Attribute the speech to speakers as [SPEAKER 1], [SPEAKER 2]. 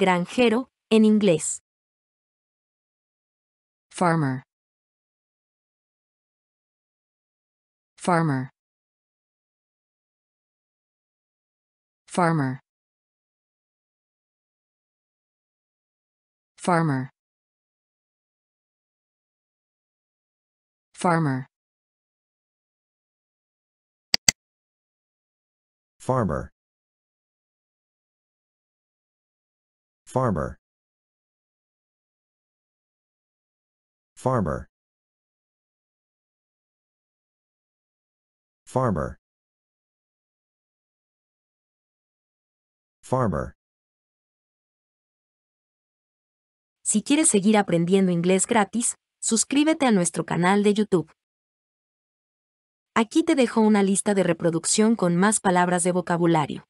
[SPEAKER 1] Granjero, en inglés. Farmer. Farmer. Farmer. Farmer. Farmer. Farmer. Farmer. Farmer. Farmer. Farmer.
[SPEAKER 2] Si quieres seguir aprendiendo inglés gratis, suscríbete a nuestro canal de YouTube. Aquí te dejo una lista de reproducción con más palabras de vocabulario.